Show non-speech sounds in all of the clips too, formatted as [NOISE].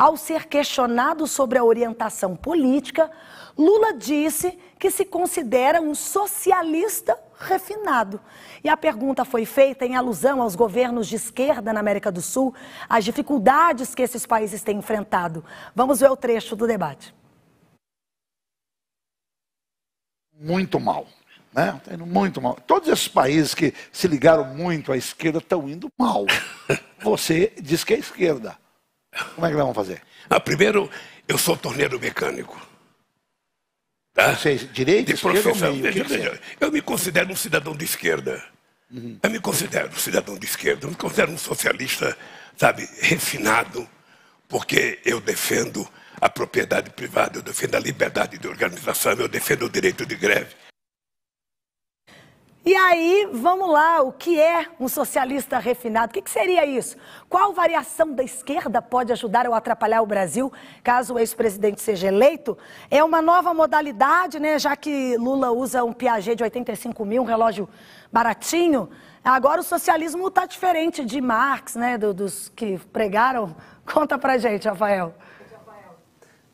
Ao ser questionado sobre a orientação política, Lula disse que se considera um socialista refinado. E a pergunta foi feita em alusão aos governos de esquerda na América do Sul, às dificuldades que esses países têm enfrentado. Vamos ver o trecho do debate. Muito mal. Né? Tá indo muito mal. Todos esses países que se ligaram muito à esquerda estão indo mal. [LAUGHS] Você diz que é esquerda. Como é que nós vamos fazer? Ah, primeiro, eu sou torneiro mecânico. Tá? Você é de profissão. Meio, eu me considero um cidadão de esquerda. Uhum. Eu me considero um cidadão de esquerda. Eu me considero um socialista, sabe, refinado, porque eu defendo a propriedade privada, eu defendo a liberdade de organização, eu defendo o direito de greve. E aí, vamos lá, o que é um socialista refinado? O que, que seria isso? Qual variação da esquerda pode ajudar ou atrapalhar o Brasil caso o ex-presidente seja eleito? É uma nova modalidade, né? Já que Lula usa um Piaget de 85 mil, um relógio baratinho. Agora o socialismo está diferente de Marx, né? Do, dos que pregaram. [LAUGHS] Conta pra gente, Rafael.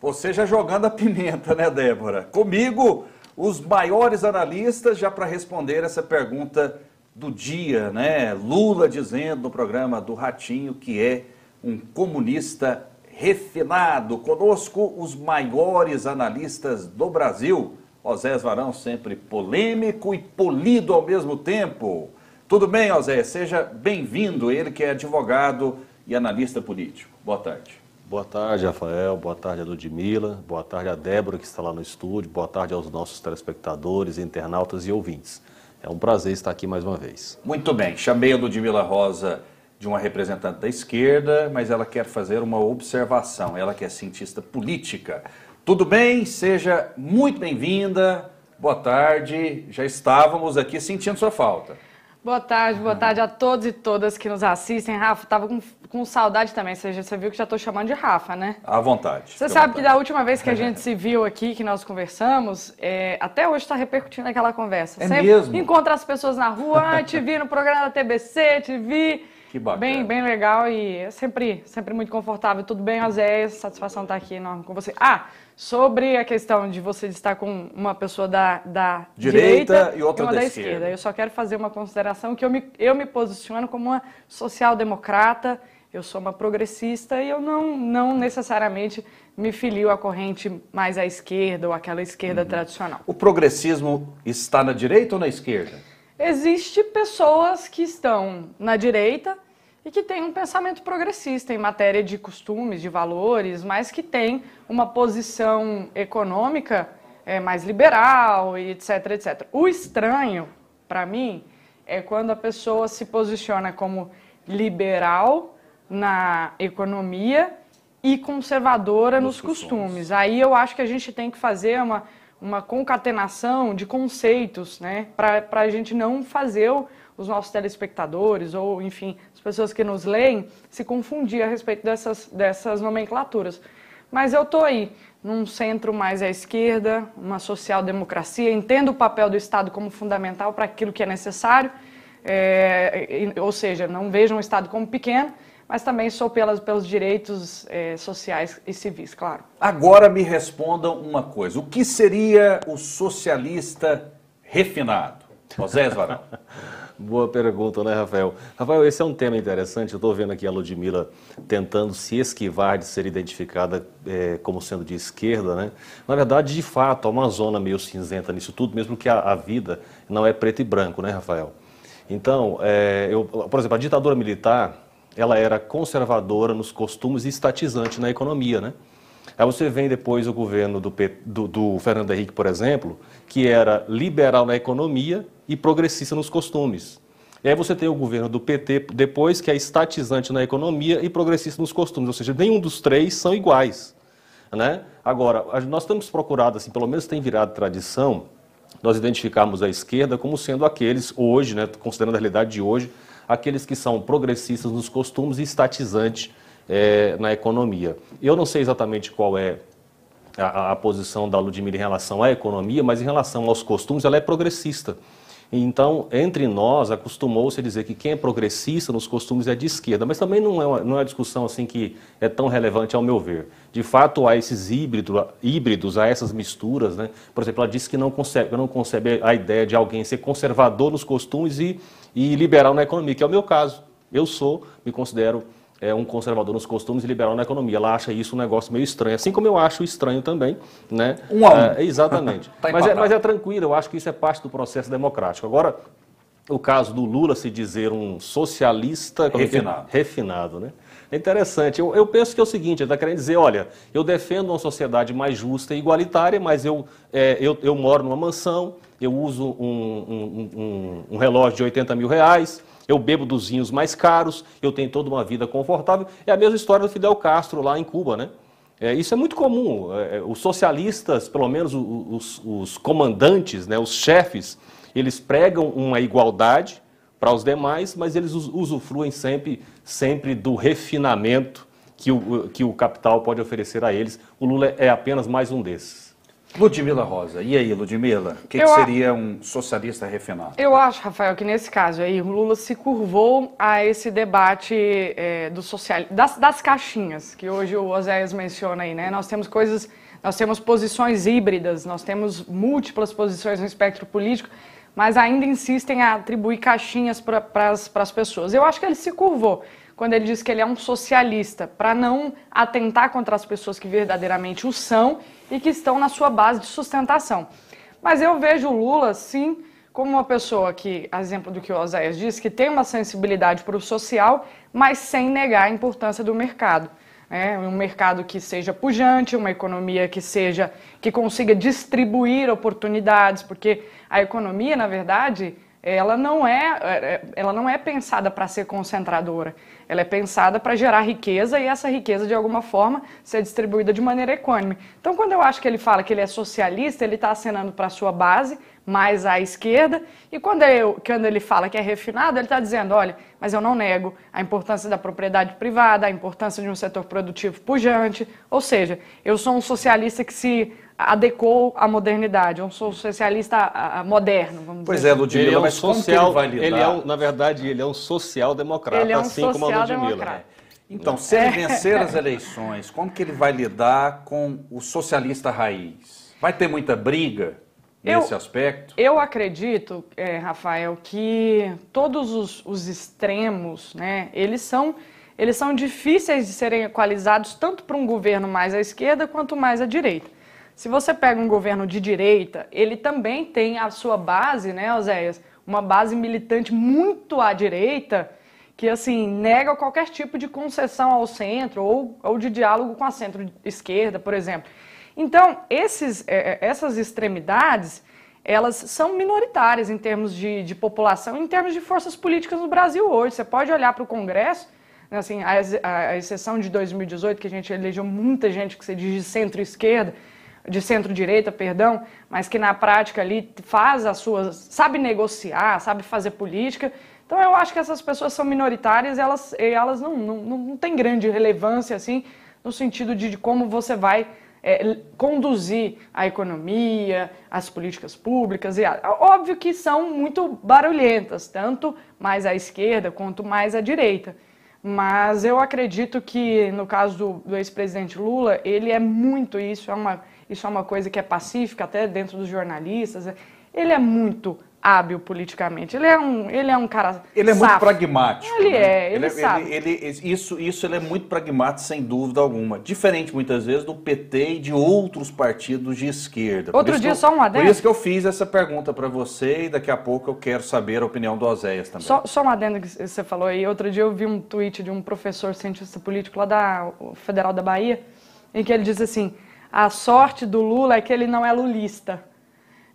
Você já jogando a pimenta, né, Débora? Comigo os maiores analistas já para responder essa pergunta do dia, né? Lula dizendo no programa do Ratinho que é um comunista refinado. Conosco os maiores analistas do Brasil. Osés Varão, sempre polêmico e polido ao mesmo tempo. Tudo bem, Osés? Seja bem-vindo. Ele que é advogado e analista político. Boa tarde. Boa tarde, Rafael. Boa tarde Ludmila. Boa tarde a Débora, que está lá no estúdio. Boa tarde aos nossos telespectadores, internautas e ouvintes. É um prazer estar aqui mais uma vez. Muito bem. Chamei a Ludmila Rosa de uma representante da esquerda, mas ela quer fazer uma observação. Ela que é cientista política. Tudo bem? Seja muito bem-vinda. Boa tarde. Já estávamos aqui sentindo sua falta. Boa tarde, boa tarde a todos e todas que nos assistem. Rafa, tava com, com saudade também. Você, você viu que já estou chamando de Rafa, né? À vontade. Você sabe vontade. que da última vez que a gente [LAUGHS] se viu aqui, que nós conversamos, é, até hoje está repercutindo aquela conversa. É Sempre mesmo? Encontra as pessoas na rua, ah, te vi no programa da TBC, te vi. Que bacana. Bem, bem legal e é sempre, sempre muito confortável. Tudo bem, Oséias? Satisfação estar tá aqui enorme com você. Ah, sobre a questão de você estar com uma pessoa da, da direita, direita e outra e da, da esquerda. esquerda. Eu só quero fazer uma consideração que eu me, eu me posiciono como uma social-democrata, eu sou uma progressista e eu não, não necessariamente me filio à corrente mais à esquerda ou àquela esquerda uhum. tradicional. O progressismo está na direita ou na esquerda? Existem pessoas que estão na direita e que tem um pensamento progressista em matéria de costumes, de valores, mas que tem uma posição econômica é, mais liberal e etc, etc. O estranho, para mim, é quando a pessoa se posiciona como liberal na economia e conservadora nos, nos costumes. costumes. Aí eu acho que a gente tem que fazer uma, uma concatenação de conceitos, né, para a gente não fazer o os nossos telespectadores ou, enfim, as pessoas que nos leem se confundir a respeito dessas, dessas nomenclaturas. Mas eu estou aí, num centro mais à esquerda, uma social-democracia, entendo o papel do Estado como fundamental para aquilo que é necessário, é, ou seja, não vejo um Estado como pequeno, mas também sou pelas, pelos direitos é, sociais e civis, claro. Agora me respondam uma coisa: o que seria o socialista refinado? José Esvarão. [LAUGHS] Boa pergunta, né, Rafael? Rafael, esse é um tema interessante. Eu estou vendo aqui a Ludmilla tentando se esquivar de ser identificada é, como sendo de esquerda, né? Na verdade, de fato, há uma zona meio cinzenta nisso tudo, mesmo que a, a vida não é preto e branco, né, Rafael? Então, é, eu, por exemplo, a ditadura militar, ela era conservadora nos costumes e estatizante na economia, né? Aí você vem depois o governo do, do, do, Fernando Henrique, por exemplo, que era liberal na economia e progressista nos costumes. E aí você tem o governo do PT depois, que é estatizante na economia e progressista nos costumes, ou seja, nenhum dos três são iguais. Né? Agora, nós temos procurado, assim, pelo menos tem virado tradição, nós identificarmos a esquerda como sendo aqueles, hoje, né, considerando a realidade de hoje, aqueles que são progressistas nos costumes e estatizantes é, na economia. Eu não sei exatamente qual é a, a posição da Ludmilla em relação à economia, mas em relação aos costumes ela é progressista. Então, entre nós, acostumou-se a dizer que quem é progressista nos costumes é de esquerda, mas também não é, uma, não é uma discussão assim que é tão relevante ao meu ver. De fato, há esses híbrido, híbridos, há essas misturas. Né? Por exemplo, ela disse que não concebe, não concebe a ideia de alguém ser conservador nos costumes e, e liberal na economia, que é o meu caso. Eu sou, me considero é um conservador nos costumes e liberal na economia. Ela acha isso um negócio meio estranho, assim como eu acho estranho também, né? Um a um. É, exatamente. [LAUGHS] tá mas, é, mas é tranquilo, eu acho que isso é parte do processo democrático. Agora, o caso do Lula se dizer um socialista é é? refinado, que, refinado né? É interessante. Eu, eu, penso que é o seguinte, ele está querendo dizer, olha, eu defendo uma sociedade mais justa e igualitária, mas eu, é, eu, eu moro numa mansão, eu uso um, um, um, um relógio de 80 mil reais, eu bebo dos vinhos mais caros, eu tenho toda uma vida confortável. É a mesma história do Fidel Castro lá em Cuba, né? É, isso é muito comum. É, é os socialistas, pelo menos os, os comandantes, né, os chefes, eles pregam uma igualdade para os demais, mas eles usufruem sempre, sempre do refinamento que o, que o capital pode oferecer a eles. O Lula é apenas mais um desses. Ludmila Rosa. E aí, Ludmila? O que, que, seria um socialista refinado? Eu acho, Rafael, que nesse caso aí, o Lula se curvou a esse debate é, do social, das, das, caixinhas, que hoje o Oséias menciona aí, né? Nós temos coisas, nós temos posições híbridas, nós temos múltiplas posições no espectro político mas ainda insistem a atribuir caixinhas para as pessoas. Eu acho que ele se curvou quando ele diz que ele é um socialista, para não atentar contra as pessoas que verdadeiramente o são e que estão na sua base de sustentação. Mas eu vejo o Lula, sim, como uma pessoa que, a exemplo do que o Oséias diz, que tem uma sensibilidade para o social, mas sem negar a importância do mercado. É, um mercado que seja pujante, uma economia que seja que consiga distribuir oportunidades, porque a economia, na verdade, ela não é, é ela não é pensada para ser concentradora. Ela é pensada para gerar riqueza e essa riqueza, de alguma forma, ser distribuída de maneira econômica. Então, quando eu acho que ele fala que ele é socialista, ele está acenando para a sua base, mais à esquerda. E quando, é eu, quando ele fala que é refinado, ele está dizendo: olha, mas eu não nego a importância da propriedade privada, a importância de um setor produtivo pujante. Ou seja, eu sou um socialista que se adequou à modernidade. Eu sou um socialista ah, ah, moderno, vamos pois dizer. Pois é, assim. Ludmilla, ele é um social, como ele, ele é um, na verdade, ele é um social-democrata, é um assim social como a Ludmilla. Então, se ele vencer as eleições, como que ele vai lidar com o socialista raiz? Vai ter muita briga? nesse eu, aspecto? Eu acredito, é, Rafael, que todos os, os extremos, né, eles são eles são difíceis de serem equalizados tanto para um governo mais à esquerda quanto mais à direita. Se você pega um governo de direita, ele também tem a sua base, né, Oséias, uma base militante muito à direita, que assim nega qualquer tipo de concessão ao centro ou, ou de diálogo com a centro-esquerda, por exemplo. Então, esses, é, é, essas extremidades, elas são minoritárias em termos de, de população, em termos de forças políticas no Brasil hoje. Você pode olhar para o Congresso, né, assim, a, a, exceção de 2018, que a gente elegeu muita gente que se diz de centro-esquerda, de centro-direita, perdão, mas que na prática ali faz as suas, sabe negociar, sabe fazer política. Então eu acho que essas pessoas são minoritárias, elas, elas não, não, não têm grande relevância assim, no sentido de, de como você vai é, conduzir a economia, as políticas públicas. E a... Óbvio que são muito barulhentas, tanto mais à esquerda quanto mais à direita. Mas eu acredito que, no caso do, do ex-presidente Lula, ele é muito isso, é uma, isso é uma coisa que é pacífica até dentro dos jornalistas. É, ele é muito hábil politicamente. Ele é um, ele é um cara. Ele é safo. muito pragmático. Ele né? é, ele, ele é, sabe. Ele, ele, isso, isso ele é muito pragmático, sem dúvida alguma. Diferente muitas vezes do PT e de outros partidos de esquerda. Outro dia eu, só um adendo. Por isso que eu fiz essa pergunta para você e daqui a pouco eu quero saber a opinião do Oséias também. Só, só um adendo que você falou aí. Outro dia eu vi um tweet de um professor cientista político lá da Federal da Bahia, em que ele diz assim: a sorte do Lula é que ele não é lulista.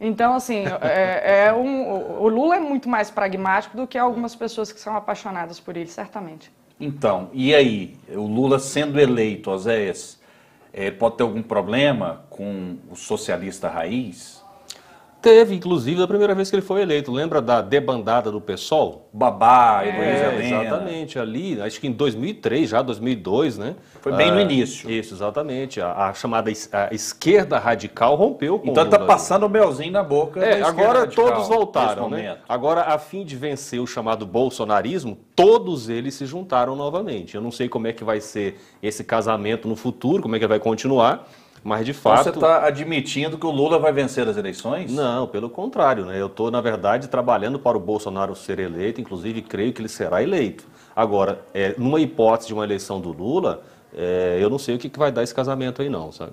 Então, assim, [LAUGHS] é, é um, o Lula é muito mais pragmático do que algumas pessoas que são apaixonadas por ele, certamente. Então, e aí? O Lula sendo eleito, Oséias, é, pode ter algum problema com o socialista raiz? Teve, inclusive, da primeira vez que ele foi eleito. Lembra da debandada do PSOL? Babá, é, Exatamente, ali, acho que em 2003, já 2002, né? Foi bem ah, no início. Isso, exatamente. A, a chamada es, a esquerda radical rompeu com Então está passando o melzinho na boca é, agora radical, todos voltaram, né? Agora, a fim de vencer o chamado bolsonarismo, todos eles se juntaram novamente. Eu não sei como é que vai ser esse casamento no futuro, como é que vai continuar, mas de fato. Então você está admitindo que o Lula vai vencer as eleições? Não, pelo contrário. Né? Eu estou, na verdade, trabalhando para o Bolsonaro ser eleito, inclusive creio que ele será eleito. Agora, é, numa hipótese de uma eleição do Lula, é, eu não sei o que, que vai dar esse casamento aí, não, sabe?